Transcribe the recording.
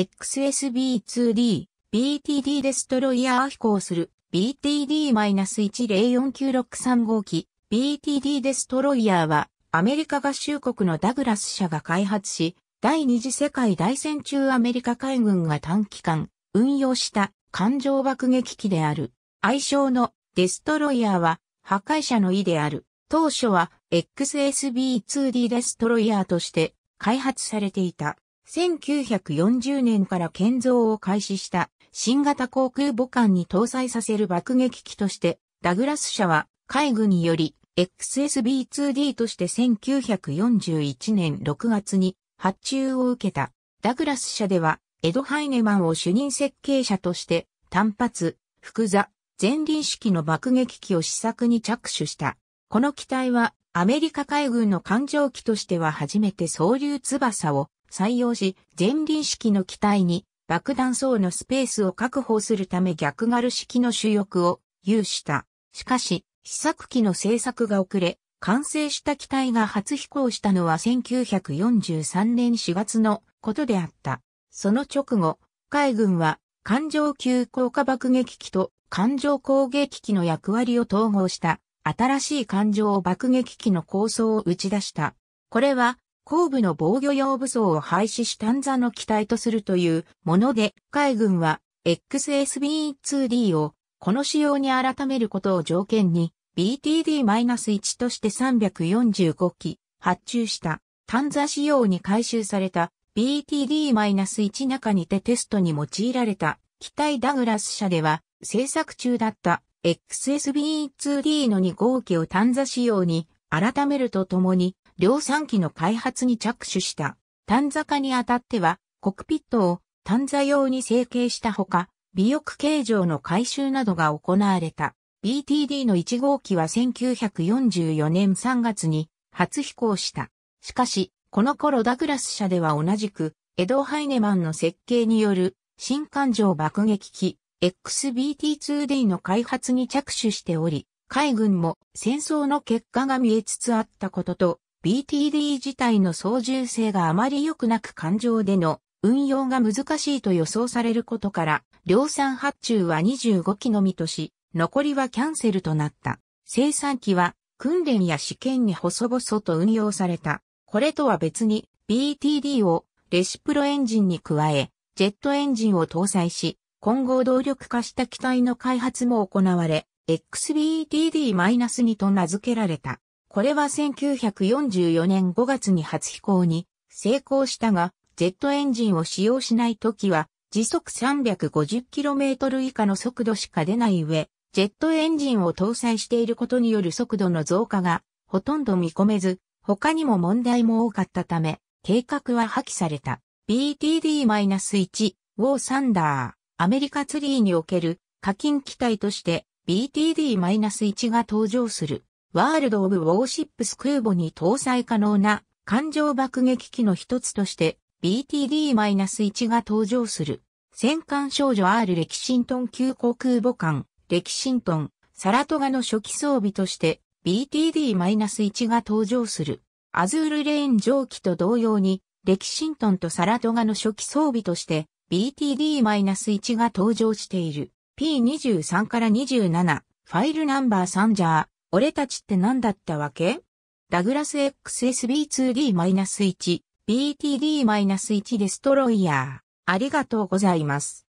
XSB2D、BTD デストロイヤー飛行する BTD-104963 号機 BTD デストロイヤーはアメリカ合衆国のダグラス社が開発し、第二次世界大戦中アメリカ海軍が短期間運用した艦上爆撃機である。愛称のデストロイヤーは破壊者の意である。当初は XSB2D デストロイヤーとして開発されていた。1940年から建造を開始した新型航空母艦に搭載させる爆撃機として、ダグラス社は海軍により XSB2D として1941年6月に発注を受けた。ダグラス社では、エド・ハイネマンを主任設計者として、単発、複座、前輪式の爆撃機を試作に着手した。この機体は、アメリカ海軍の艦上機としては初めて総流翼を採用し、前輪式の機体に爆弾層のスペースを確保するため逆ガル式の主翼を有した。しかし、試作機の製作が遅れ、完成した機体が初飛行したのは1943年4月のことであった。その直後、海軍は艦上急降下爆撃機と艦上攻撃機の役割を統合した新しい艦上爆撃機の構想を打ち出した。これは後部の防御用武装を廃止し単座の機体とするというもので、海軍は XSB2D をこの仕様に改めることを条件に BTD-1 として345機発注した単座仕様に回収された BTD-1 中にてテストに用いられた機体ダグラス社では製作中だった XSB2D の2号機を単座仕様に改めるとともに量産機の開発に着手した。単座化にあたっては、コクピットを単座用に成形したほか、尾翼形状の改修などが行われた。BTD の1号機は1944年3月に初飛行した。しかし、この頃ダグラス社では同じく、エド・ハイネマンの設計による新艦上爆撃機 XBT-2D の開発に着手しており、海軍も戦争の結果が見えつつあったことと、BTD 自体の操縦性があまり良くなく感情での運用が難しいと予想されることから、量産発注は25機のみとし、残りはキャンセルとなった。生産機は訓練や試験に細々と運用された。これとは別に BTD をレシプロエンジンに加え、ジェットエンジンを搭載し、混合動力化した機体の開発も行われ、XBTD-2 と名付けられた。これは1944年5月に初飛行に成功したが、ジェットエンジンを使用しない時は、時速 350km 以下の速度しか出ない上、ジェットエンジンを搭載していることによる速度の増加がほとんど見込めず、他にも問題も多かったため、計画は破棄された。BTD-1 ウォーサンダー、アメリカツリーにおける課金機体として BTD-1 が登場する。ワールド・オブ・ウォーシップス空母に搭載可能な艦上爆撃機の一つとして BTD-1 が登場する。戦艦少女 R レキシントン急航空母艦、レキシントン、サラトガの初期装備として BTD-1 が登場する。アズールレーン蒸気と同様に、レキシントンとサラトガの初期装備として BTD-1 が登場している。P23 から27、ファイルナンバー3ジャー、俺たちって何だったわけダグラス XSB2D-1、BTD-1 デストロイヤー。ありがとうございます。